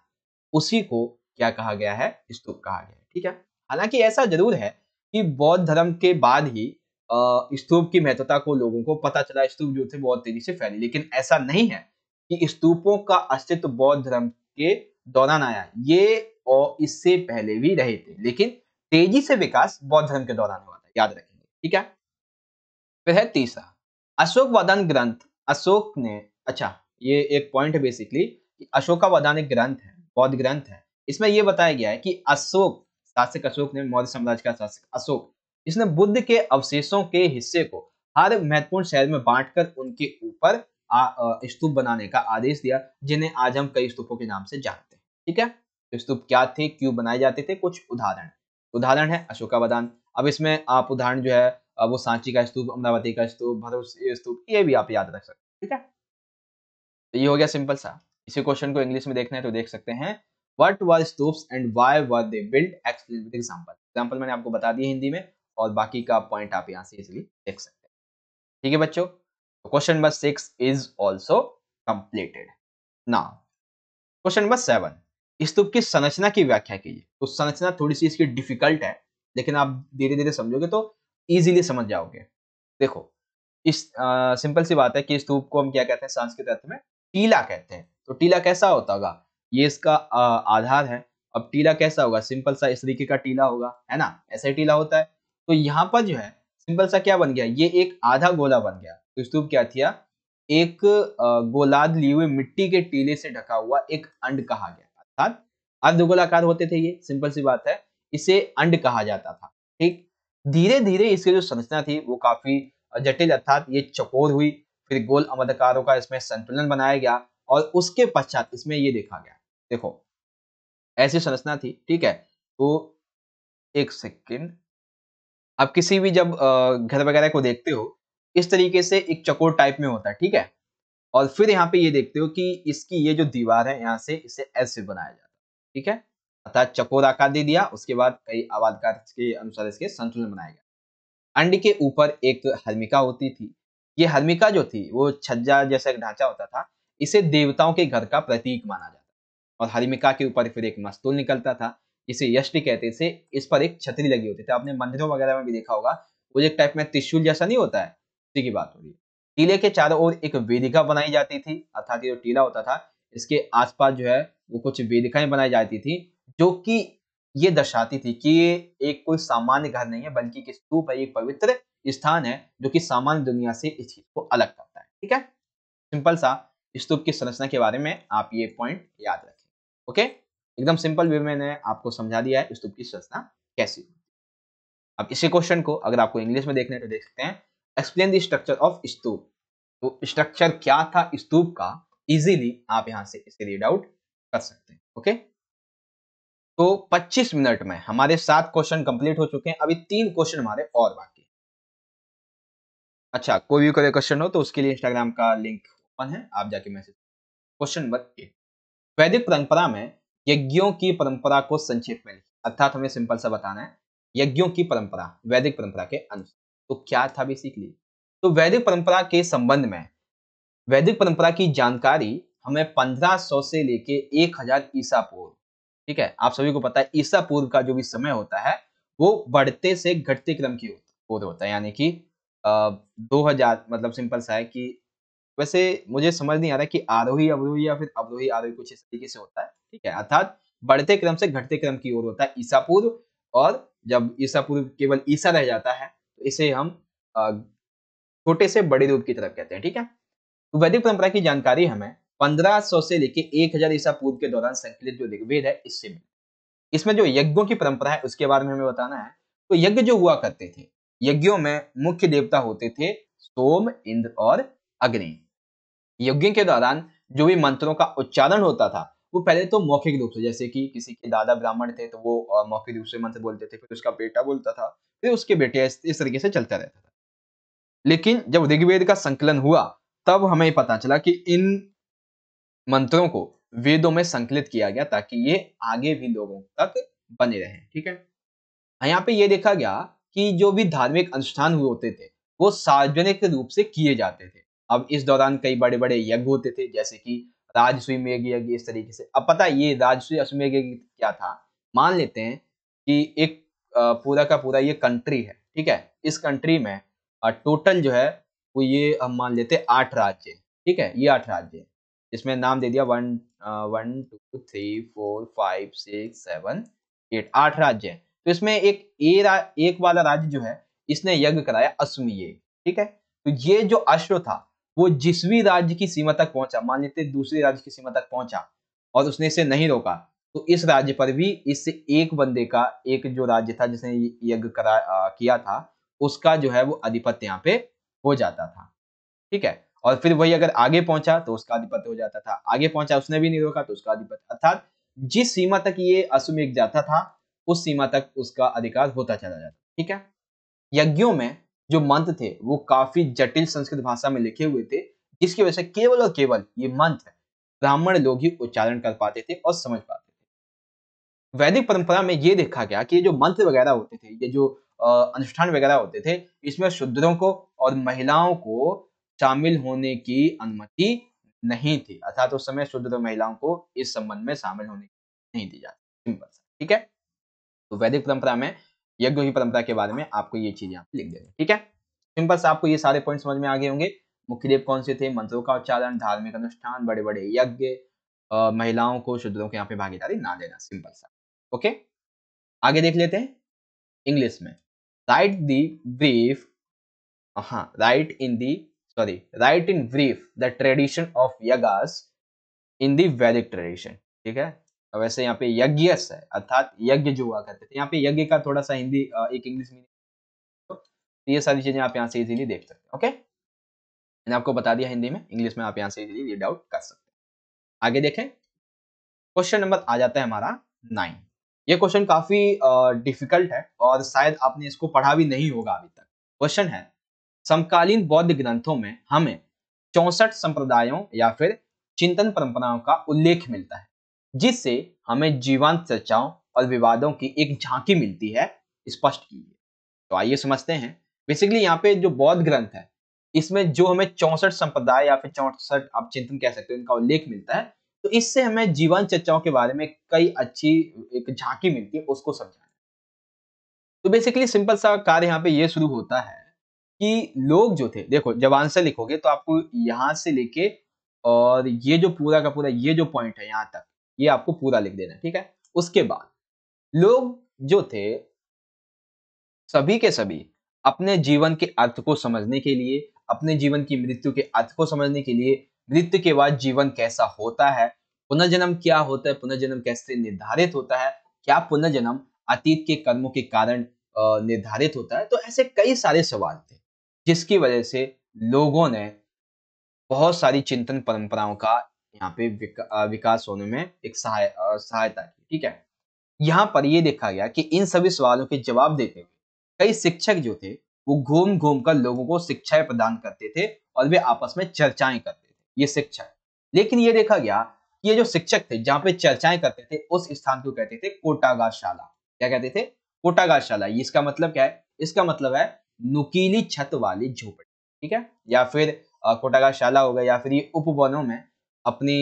A: उसी को क्या कहा गया है स्तूप कहा गया है ठीक है हालांकि ऐसा जरूर है कि बौद्ध धर्म के बाद ही स्तूप की महत्वता को लोगों को पता चला स्तूप जो थे बहुत तेजी से फैले लेकिन ऐसा नहीं है कि स्तूपों का अस्तित्व बौद्ध धर्म के दौरान आया ये और इससे पहले भी रहे थे लेकिन तेजी से विकास बौद्ध धर्म के दौरान हुआ था याद रखेंगे ठीक है फिर है तीसरा अशोक वदान ग्रंथ अशोक ने अच्छा ये एक पॉइंट है बेसिकली कि अशोका वदान एक ग्रंथ है बौद्ध ग्रंथ है इसमें यह बताया गया है कि अशोक शासक अशोक ने मौर्य साम्राज्य का शासक अशोक इसने बुद्ध के अवशेषों के हिस्से को हर महत्वपूर्ण शहर में बांटकर उनके ऊपर स्तूप बनाने का आदेश दिया जिन्हें आज हम कई स्तूपों के नाम से जानते हैं ठीक है तो स्तूप क्या थे क्यों बनाए जाते थे कुछ उदाहरण उदाहरण है अशोका वदान अब इसमें आप उदाहरण जो है वो सांची का स्तूप अमरावती का स्तूप भरोसे स्तूप ये भी आप याद रख सकते हैं ठीक है तो ये हो गया सिंपल सा इसी क्वेश्चन को इंग्लिश में देखना है तो देख सकते हैं what were stupas and why were they build explain with example example मैंने आपको बता दिया हिंदी में और बाकी का पॉइंट आप यहाँ से इजिली देख सकते हैं ठीक है बच्चों question number six is also completed ना क्वेश्चन नंबर सेवन स्तूप की संरचना की व्याख्या कीजिए तो संरचना थोड़ी सी इसकी डिफिकल्ट है लेकिन आप धीरे धीरे समझोगे तो इजीली समझ जाओगे देखो इस आ, सिंपल सी बात है कि स्तूप को हम क्या कहते हैं संस्कृत अर्थ में टीला कहते हैं तो टीला कैसा होता होगा ये इसका आ, आधार है अब टीला कैसा होगा सिंपल सा इस तरीके का टीला होगा है ना ऐसा टीला होता है तो यहाँ पर जो है सिंपल सा क्या बन गया ये एक आधा गोला बन गया तो स्तूप क्या थिया एक गोलाद लिए हुए मिट्टी के टीले से ढका हुआ एक अंड कहा गया अर्थात अर्धगोलाकार होते थे ये सिंपल सी बात है इसे अंड कहा जाता था ठीक धीरे धीरे इसकी जो संरचना थी वो काफी जटिल अर्थात ये चकोर हुई फिर गोल अमदकारों का इसमें संतुलन बनाया गया और उसके पश्चात इसमें ये देखा गया देखो ऐसी संरचना थी ठीक है तो एक सेकेंड आप किसी भी जब घर वगैरह को देखते हो इस तरीके से एक चकोर टाइप में होता है ठीक है और फिर यहाँ पे ये देखते हो कि इसकी ये जो दीवार है यहाँ से इसे ऐसे बनाया जाता है ठीक है अर्थात चकोर आकार दे दिया उसके बाद कई आवादकार के अनुसार इसके संतुलन बनाया गया अंड के ऊपर एक हर्मिका होती थी ये हर्मिका जो थी वो छज्जा जैसा एक ढांचा होता था इसे देवताओं के घर का प्रतीक माना जाता और हर्मिका के ऊपर फिर एक मस्तूल निकलता था जिसे यश भी कहते थे इस पर एक छतरी लगी होती थी तो आपने मंदिरों वगैरह में भी देखा होगा वो एक टाइप में त्रिशूल जैसा नहीं होता है उसी की बात हो रही है टीले के चारों ओर एक वेदिका बनाई जाती थी अर्थात जो टीला होता था इसके आसपास जो है वो कुछ वेदिकाएं बनाई जाती थी जो कि ये दर्शाती थी कि ये एक कोई सामान्य घर नहीं है बल्कि किस स्तूप है एक पवित्र स्थान है जो कि सामान्य दुनिया से इस चीज को अलग करता है ठीक है सिंपल सा स्तूप की संरचना के बारे में आप ये पॉइंट याद रखें ओके एकदम सिंपल वे मैंने आपको समझा दिया है स्तूप की संरचना कैसी होती है अब इसी क्वेश्चन को अगर आपको इंग्लिश में देखने तो देख सकते हैं explain the structure of stupa तो स्ट्रक्चर क्या था स्तूप का इजीली आप यहां से इसे रीड आउट कर सकते हैं ओके तो 25 मिनट में हमारे सात क्वेश्चन कंप्लीट हो चुके हैं अभी तीन क्वेश्चन हमारे और बाकी अच्छा कोई भी कोई क्वेश्चन हो तो उसके लिए इंस्टाग्राम का लिंक ओपन है आप जाके मैसेज क्वेश्चन नंबर एट वैदिक परंपरा में यज्ञों की परंपरा को संक्षेप में लिखिए अर्थात हमें सिंपल सा बताना है यज्ञों की परंपरा वैदिक परंपरा के अनुसार तो क्या था बेसिकली तो वैदिक परंपरा के संबंध में वैदिक परंपरा की जानकारी हमें 1500 से लेके 1000 ईसा पूर्व ठीक है आप सभी को पता है ईसा पूर्व का जो भी समय होता है वो बढ़ते से घटते क्रम की होता है यानी कि दो हजार मतलब सिंपल सा है कि वैसे मुझे समझ नहीं आ रहा कि आरोही अवरोही या फिर अवरोही आरोही कुछ इस तरीके से होता है ठीक है अर्थात बढ़ते क्रम से घटते क्रम की ओर होता है ईसा पूर्व और जब ईसा पूर्व केवल ईसा रह जाता है तो इसे हम छोटे से बड़े रूप की तरफ कहते हैं ठीक है तो वैदिक परंपरा की जानकारी हमें 1500 से लेके 1000 ईसा पूर्व के दौरान संकलित जो ऋग्वेद है इससे इसमें जो यज्ञों की परंपरा है उसके बारे में हमें बताना है तो यज्ञ जो हुआ करते थे यज्ञों में मुख्य देवता होते थे सोम इंद्र और अग्नि यज्ञ के दौरान जो भी मंत्रों का उच्चारण होता था वो पहले तो मौखिक रूप से जैसे कि किसी के दादा ब्राह्मण थे तो वो मौखिक रूप से मंत्र बोलते थे फिर उसका बेटा बोलता था फिर उसके बेटे इस तरीके से चलता रहता था लेकिन जब ऋग्वेद का संकलन हुआ तब हमें पता चला कि इन मंत्रों को वेदों में संकलित किया गया ताकि ये आगे भी लोगों तक बने रहे ठीक है हाँ, यहाँ पे ये देखा गया कि जो भी धार्मिक अनुष्ठान हुए होते थे वो सार्वजनिक रूप से किए जाते थे अब इस दौरान कई बड़े बड़े यज्ञ होते थे जैसे कि राजस्वी मेघ यज्ञ इस तरीके से अब पता ये राजस्वी अश्वमेघ यज्ञ क्या था मान लेते हैं कि एक पूरा का पूरा ये कंट्री है ठीक है इस कंट्री में टोटल जो है वो ये हम मान लेते हैं आठ राज्य ठीक है ये आठ राज्य इसमें नाम दे दिया one one two three four five six seven eight आठ राज्य हैं तो इसमें एक ए रा, एक वाला राज्य जो है इसने यज्ञ कराया अश्वमेघ ठीक है तो ये जो अश्व था वो जिस भी राज्य की सीमा तक पहुंचा मान लेते दूसरे राज्य की सीमा तक पहुंचा और उसने इसे नहीं रोका तो इस राज्य पर भी इससे एक बंदे का एक जो राज्य था जिसने यज्ञ करा आ, किया था उसका जो है वो अधिपत्य यहाँ पे हो जाता था ठीक है और फिर वही अगर आगे पहुंचा तो उसका अधिपत्य हो जाता था आगे पहुंचा उसने भी नहीं रोका तो उसका अधिपत्य अर्थात जिस सीमा तक ये अश्वमेघ जाता था उस सीमा तक उसका अधिकार होता चला जाता ठीक है यज्ञों में जो मंथ थे वो काफी जटिल संस्कृत भाषा में लिखे हुए थे जिसकी वजह से केवल और केवल ये मंत्र ब्राह्मण लोग ही उच्चारण कर पाते थे और समझ पाते थे वैदिक परंपरा में ये देखा गया कि ये जो मंत्र वगैरह होते थे ये जो अनुष्ठान वगैरह होते थे इसमें शुद्धों को और महिलाओं को शामिल होने की अनुमति नहीं थी अर्थात उस समय शूद्र महिलाओं को इस संबंध में शामिल होने की नहीं दी जाती ठीक है तो वैदिक परंपरा में यज्ञ की परंपरा के बारे में आपको ये चीज यहाँ पे लिख देंगे ठीक है सिंपल से आपको ये सारे पॉइंट समझ में आगे होंगे मुख्य देव कौन से थे मंत्रों का उच्चारण धार्मिक अनुष्ठान बड़े बड़े यज्ञ महिलाओं को शुद्रों को यहाँ पे भागीदारी ना देना सिंपल सा ओके आगे देख लेते हैं इंग्लिश में राइट दी ब्रीफ हाँ write in the sorry write in brief the tradition of yagyas in the Vedic tradition ठीक है वैसे यहाँ पे यज्ञ है अर्थात यज्ञ जो हुआ करते थे यहाँ पे यज्ञ का थोड़ा सा हिंदी एक इंग्लिश मीनिंग तो ये सारी चीजें आप यहाँ से इजीली देख सकते हैं ओके मैंने आपको बता दिया हिंदी में इंग्लिश में आप यहाँ से इजीली रीड आउट कर सकते हैं आगे देखें क्वेश्चन नंबर आ जाता है हमारा नाइन ये क्वेश्चन काफी डिफिकल्ट है और शायद आपने इसको पढ़ा भी नहीं होगा अभी तक क्वेश्चन है समकालीन बौद्ध ग्रंथों में हमें चौसठ संप्रदायों या फिर चिंतन परंपराओं का उल्लेख मिलता है जिससे हमें जीवंत चर्चाओं और विवादों की एक झांकी मिलती है स्पष्ट की तो आइए समझते हैं बेसिकली यहाँ पे जो बौद्ध ग्रंथ है इसमें जो हमें चौसठ संप्रदाय या फिर चौसठ आप चिंतन कह सकते हो इनका उल्लेख मिलता है तो इससे हमें जीवन चर्चाओं के बारे में कई अच्छी एक झांकी मिलती है उसको समझाना तो बेसिकली सिंपल सा कार्य यहाँ पे ये शुरू होता है कि लोग जो थे देखो जब आंसर लिखोगे तो आपको यहाँ से लेके और ये जो पूरा का पूरा ये जो पॉइंट है यहाँ तक ये आपको पूरा लिख देना ठीक है उसके बाद लोग जो थे सभी के सभी अपने जीवन के अर्थ को समझने के लिए अपने जीवन की मृत्यु के अर्थ को समझने के लिए मृत्यु के बाद जीवन कैसा होता है पुनर्जन्म क्या होता है पुनर्जन्म कैसे निर्धारित होता है क्या पुनर्जन्म अतीत के कर्मों के कारण निर्धारित होता है तो ऐसे कई सारे सवाल थे जिसकी वजह से लोगों ने बहुत सारी चिंतन परंपराओं का यहाँ पे विका, विकास होने में एक सहाय सहायता की ठीक है यहाँ पर ये देखा गया कि इन सभी सवालों के जवाब देते हुए कई शिक्षक जो थे वो घूम घूम कर लोगों को शिक्षाएं प्रदान करते थे और वे आपस में चर्चाएं करते थे ये शिक्षा लेकिन ये देखा गया कि ये जो शिक्षक थे जहाँ पे चर्चाएं करते थे उस स्थान को कहते थे कोटागाशाला क्या कहते थे कोटागाशाला इसका मतलब क्या है इसका मतलब है नुकीली छत वाली झोपड़ी ठीक है या फिर कोटागाशाला हो गया या फिर ये उपवनों में अपनी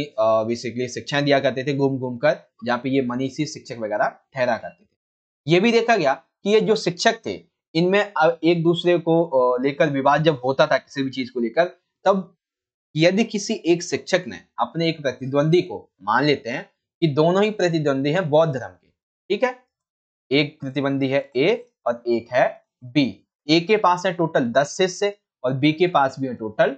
A: बेसिकली शिक्षाएं दिया करते थे घूम घूम कर जहाँ पे ये मनीषी शिक्षक वगैरह ठहरा करते थे ये भी देखा गया कि ये जो शिक्षक थे इनमें एक दूसरे को लेकर विवाद जब होता था किसी भी चीज को लेकर तब यदि किसी एक शिक्षक ने अपने एक प्रतिद्वंदी को मान लेते हैं कि दोनों ही प्रतिद्वंदी हैं बौद्ध धर्म के ठीक है एक प्रतिद्वंदी है ए और एक है बी ए के पास है टोटल दस शिष्य और बी के पास भी है टोटल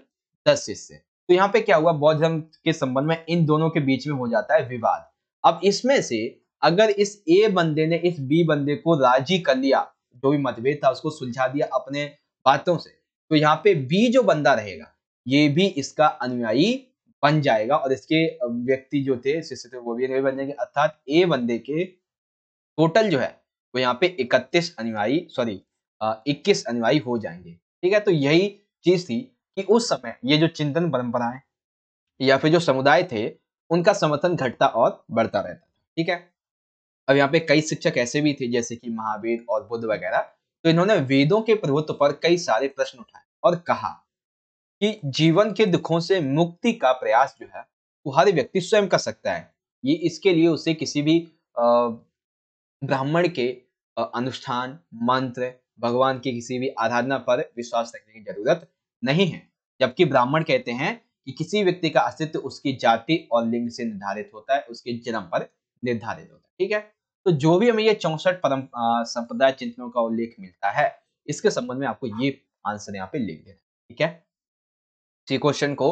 A: दस शिष्य तो यहाँ पे क्या हुआ बौद्ध धर्म के संबंध में इन दोनों के बीच में हो जाता है विवाद अब इसमें से अगर इस ए बंदे ने इस बी बंदे को राजी कर लिया जो भी मतभेद था उसको सुलझा दिया अपने बातों से तो यहाँ पे बी जो बंदा रहेगा ये भी इसका अनुयायी बन जाएगा और इसके व्यक्ति जो थे शिष्य थे वो भी अनुयायी बन जाएंगे अर्थात ए बंदे के टोटल जो है वो यहाँ पे इकतीस अनुयायी सॉरी इक्कीस अनुयायी हो जाएंगे ठीक है तो यही चीज थी कि उस समय ये जो चिंतन परंपराएं या फिर जो समुदाय थे उनका समर्थन घटता और बढ़ता रहता था ठीक है अब यहाँ पे कई शिक्षक ऐसे भी थे जैसे कि महावीर और बुद्ध वगैरह तो इन्होंने वेदों के प्रभुत्व पर कई सारे प्रश्न उठाए और कहा कि जीवन के दुखों से मुक्ति का प्रयास जो है वो हर व्यक्ति स्वयं कर सकता है ये इसके लिए उसे किसी भी ब्राह्मण के अनुष्ठान मंत्र भगवान की किसी भी आराधना पर विश्वास रखने की जरूरत नहीं है जबकि ब्राह्मण कहते हैं कि किसी व्यक्ति का अस्तित्व उसकी जाति और लिंग से निर्धारित होता है उसके जन्म पर निर्धारित होता है ठीक है तो जो भी हमें ये चौसठ परम संप्रदाय चिंतनों का उल्लेख मिलता है इसके संबंध में आपको ये आंसर यहाँ पे लिख देना ठीक है इसी क्वेश्चन को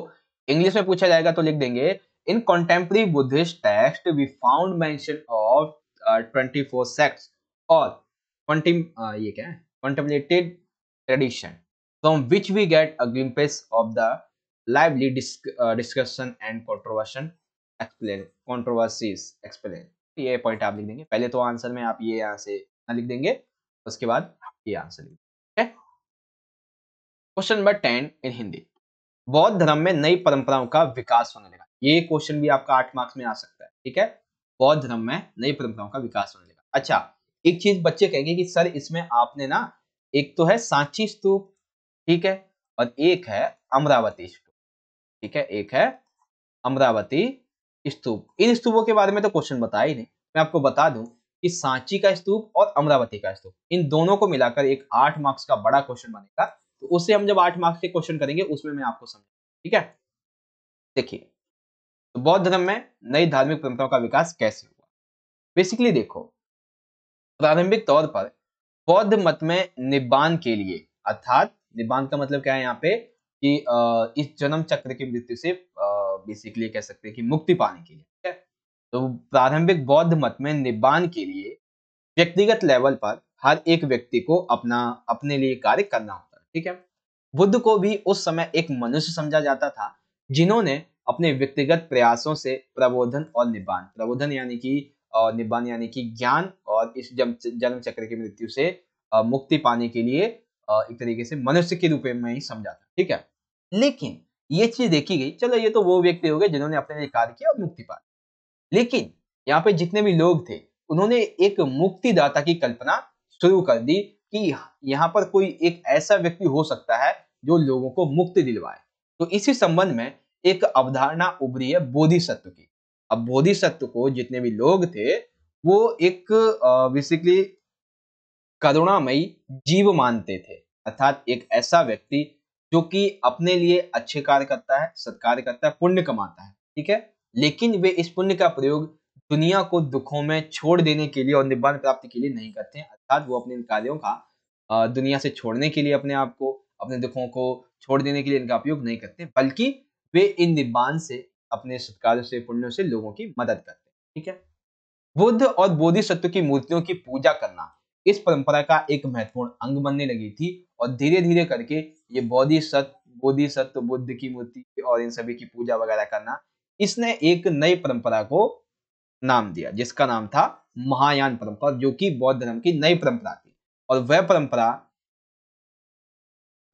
A: इंग्लिश में पूछा जाएगा तो लिख देंगे in contemporary Buddhist text we found mention of twenty four sects और ये क्या है contemplated tradition from which we get a glimpse of the lively disc, uh, discussion and controversial explain controversies explain ये पॉइंट आप लिख देंगे पहले तो आंसर में आप ये यहां से ना लिख देंगे उसके बाद ये आंसर लिख देंगे question number ten in Hindi बौद्ध धर्म में नई परंपराओं का विकास होने लगा ये क्वेश्चन भी आपका आठ मार्क्स में आ सकता है ठीक है बौद्ध धर्म में नई परंपराओं का विकास होने लगा अच्छा एक चीज बच्चे कहेंगे कि सर इसमें आपने ना एक तो है सांची स्तूप ठीक है और एक है अमरावती स्तूप ठीक है एक है अमरावती स्तूप इन स्तूपों के बारे में तो क्वेश्चन बताया ही नहीं मैं आपको बता दूं कि सांची का स्तूप और अमरावती का स्तूप इन दोनों को मिलाकर एक आठ मार्क्स का बड़ा क्वेश्चन बनेगा तो उससे हम जब आठ मार्क्स के क्वेश्चन करेंगे उसमें मैं आपको समझ ठीक है देखिए तो बौद्ध धर्म में नई धार्मिक परंपराओं का विकास कैसे हुआ बेसिकली देखो प्रारंभिक तौर पर बौद्ध मत में निबान के लिए अर्थात निबान का मतलब क्या है यहाँ पे कि इस जन्म चक्र की मृत्यु से बेसिकली कह सकते हैं कि मुक्ति पाने के लिए ठीक है तो प्रारंभिक बौद्ध मत में निबान के लिए व्यक्तिगत लेवल पर हर एक व्यक्ति को अपना अपने लिए कार्य करना होता है ठीक है बुद्ध को भी उस समय एक मनुष्य समझा जाता था जिन्होंने अपने व्यक्तिगत प्रयासों से प्रबोधन और निबान प्रबोधन यानी कि निबान यानी कि ज्ञान और इस जन्म चक्र की मृत्यु से मुक्ति पाने के लिए एक तरीके से मनुष्य के रूप में ही था ठीक है लेकिन ये चीज देखी गई चलो ये तो वो व्यक्ति हो गए जिन्होंने अपने लिए कार्य किया और मुक्ति पा लेकिन यहाँ पे जितने भी लोग थे उन्होंने एक मुक्तिदाता की कल्पना शुरू कर दी कि यहाँ पर कोई एक ऐसा व्यक्ति हो सकता है जो लोगों को मुक्ति दिलवाए तो इसी संबंध में एक अवधारणा उभरी है बोधिसत्व की अब बोधिसत्व को जितने भी लोग थे वो एक बेसिकली करुणामयी जीव मानते थे अर्थात एक ऐसा व्यक्ति जो कि अपने लिए अच्छे कार्य करता है सत्कार्य करता है पुण्य कमाता है ठीक है लेकिन वे इस पुण्य का प्रयोग दुनिया को दुखों में छोड़ देने के लिए और निर्वाण प्राप्ति के लिए नहीं करते हैं अर्थात वो अपने कार्यों का दुनिया से छोड़ने के लिए अपने आप को अपने दुखों को छोड़ देने के लिए इनका उपयोग नहीं करते बल्कि वे इन निर्वाण से अपने सत्कार्यों से पुण्यों से लोगों की मदद करते हैं ठीक है बुद्ध और बोधिसत्व की मूर्तियों की पूजा करना इस परंपरा का एक महत्वपूर्ण अंग बनने लगी थी और धीरे धीरे करके ये बोधि बोधिसत्व बुद्ध की मूर्ति और इन सभी की पूजा वगैरह करना इसने एक नई परंपरा को नाम दिया जिसका नाम था महायान परंपरा जो कि बौद्ध धर्म की नई परंपरा थी और वह परंपरा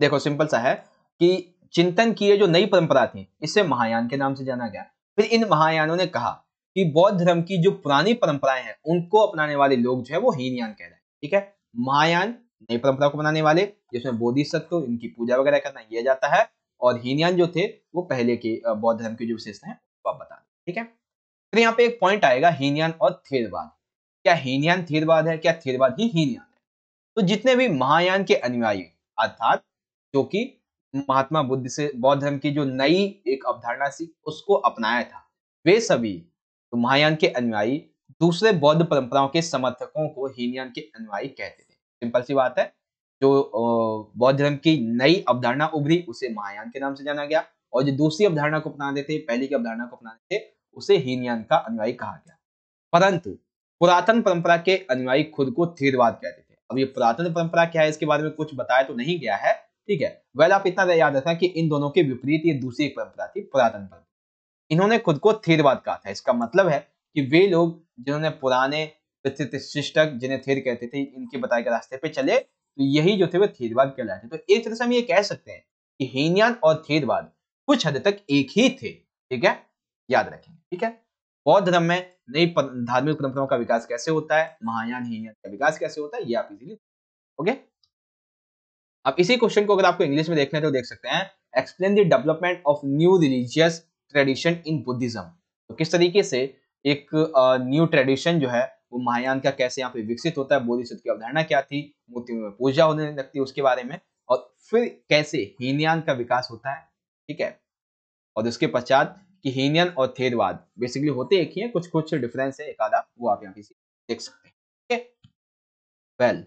A: देखो सिंपल सा है कि चिंतन की जो नई परंपरा थी इसे महायान के नाम से जाना गया फिर इन महायानों ने कहा कि बौद्ध धर्म की जो पुरानी परंपराएं हैं उनको अपनाने वाले लोग जो है वो हीनयान कह रहे हैं ठीक है महायान नई परंपरा को बनाने वाले जिसमें बोधिसत्व इनकी पूजा वगैरह करना यह जाता है और हीनयान जो थे वो पहले के बौद्ध धर्म की जो विशेषता है वो आप बता ठीक है फिर यहाँ पे एक पॉइंट आएगा हीनयान और थेरवाद क्या हीनयान थेरवाद है क्या थेरवाद ही हीनयान है तो जितने भी महायान के अनुयायी अर्थात जो कि महात्मा बुद्ध से बौद्ध धर्म की जो नई एक अवधारणा थी उसको अपनाया था वे सभी तो महायान के अनुयायी दूसरे बौद्ध परंपराओं के समर्थकों को हीनयान के अनुयायी कहते थे सिंपल सी बात है जो बौद्ध धर्म की नई अवधारणा उभरी उसे महायान के नाम से जाना गया और जो दूसरी अवधारणा को अपनाते थे पहली की अवधारणा को अपनाते थे उसे हीनयान का अनुयायी कहा गया परंतु पुरातन परंपरा के अनुयायी खुद को थीरवाद कहते थे अब ये पुरातन परंपरा क्या है इसके बारे में कुछ बताया तो नहीं गया है ठीक है वेल आप इतना याद रखना कि इन दोनों के विपरीत ये दूसरी परंपरा थी पुरातन परंपरा इन्होंने खुद को थीरवाद कहा था इसका मतलब है कि वे लोग जिन्होंने पुराने शिष्टक जिन्हें थेर कहते थे इनके बताए गए रास्ते पे चले तो यही जो थे वे थेरवाद कहलाए थे तो एक तरह से हम ये कह सकते हैं कि हीनयान और थेरवाद कुछ हद तक एक ही थे ठीक है याद रखेंगे ठीक है बौद्ध धर्म में नई धार्मिक परंपराओं का विकास कैसे होता है महायान हीनयान का विकास कैसे होता है ये आप इजीली ओके अब इसी क्वेश्चन को अगर आपको इंग्लिश में देखना है तो देख सकते हैं explain the development of new religious tradition in Buddhism तो किस तरीके से एक न्यू ट्रेडिशन जो है वो महायान का कैसे यहाँ पे विकसित होता है बोधिसत्व की अवधारणा क्या थी मूर्ति में पूजा होने लगती है उसके बारे में और फिर कैसे हीनयान का विकास होता है ठीक है और उसके पश्चात कि हीनयान और थेरवाद बेसिकली होते एक ही है कुछ कुछ डिफरेंस है एक आधा वो आप यहाँ पे देख सकते हैं ठीक है वेल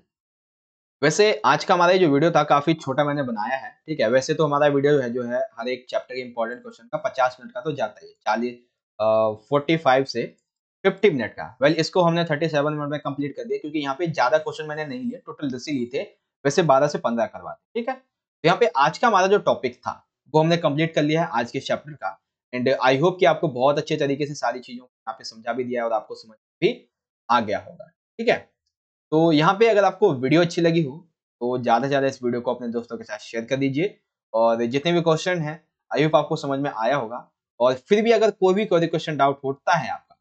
A: वैसे आज का हमारा जो वीडियो था काफी छोटा मैंने बनाया है ठीक है वैसे तो हमारा वीडियो है जो है हर एक चैप्टर के इंपॉर्टेंट क्वेश्चन का पचास मिनट का तो जाता ही है चालीस 45 से 50 मिनट का वेल well, इसको हमने 37 मिनट में कंप्लीट कर दिया क्योंकि यहाँ पे ज़्यादा क्वेश्चन मैंने नहीं लिए टोटल दस ही लिए थे वैसे 12 से पंद्रह करवाते ठीक है तो यहाँ पे आज का हमारा जो टॉपिक था वो हमने कंप्लीट कर लिया है आज के चैप्टर का एंड आई होप कि आपको बहुत अच्छे तरीके से सारी चीज़ों को यहाँ पे समझा भी दिया है और आपको समझ भी आ गया होगा ठीक है तो यहाँ पे अगर आपको वीडियो अच्छी लगी हो तो ज़्यादा से ज़्यादा इस वीडियो को अपने दोस्तों के साथ शेयर कर दीजिए और जितने भी क्वेश्चन है आई होप आपको समझ में आया होगा और फिर भी अगर कोई भी कोई क्वेश्चन डाउट होता है आपका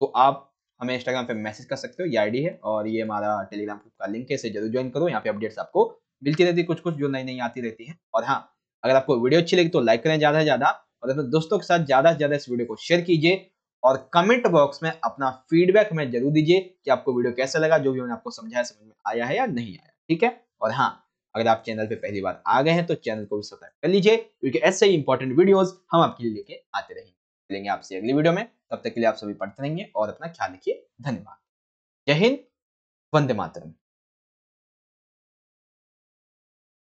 A: तो आप हमें इंस्टाग्राम पे मैसेज कर सकते हो ये आईडी है और ये हमारा टेलीग्राम ग्रुप का लिंक है इसे जरूर ज्वाइन करो यहाँ पे अपडेट्स आपको मिलती रहती है कुछ कुछ जो नई नई आती रहती है और हाँ अगर आपको वीडियो अच्छी लगी तो लाइक करें ज़्यादा से ज़्यादा और अपने दोस्तों के साथ ज़्यादा से ज़्यादा इस वीडियो को शेयर कीजिए और कमेंट बॉक्स में अपना फीडबैक हमें जरूर दीजिए कि आपको वीडियो कैसा लगा जो भी हमने आपको समझाया समझ में आया है या नहीं आया ठीक है और हाँ अगर आप चैनल पे पहली बार आ गए हैं तो चैनल को भी सब्सक्राइब कर लीजिए क्योंकि ऐसे ही इंपॉर्टेंट वीडियोस हम आपके लिए लेके आते रहेंगे मिलेंगे आपसे अगली वीडियो में तब तक के लिए आप सभी पढ़ते रहेंगे और अपना ख्याल रखिए धन्यवाद जय हिंद वंदे मातरम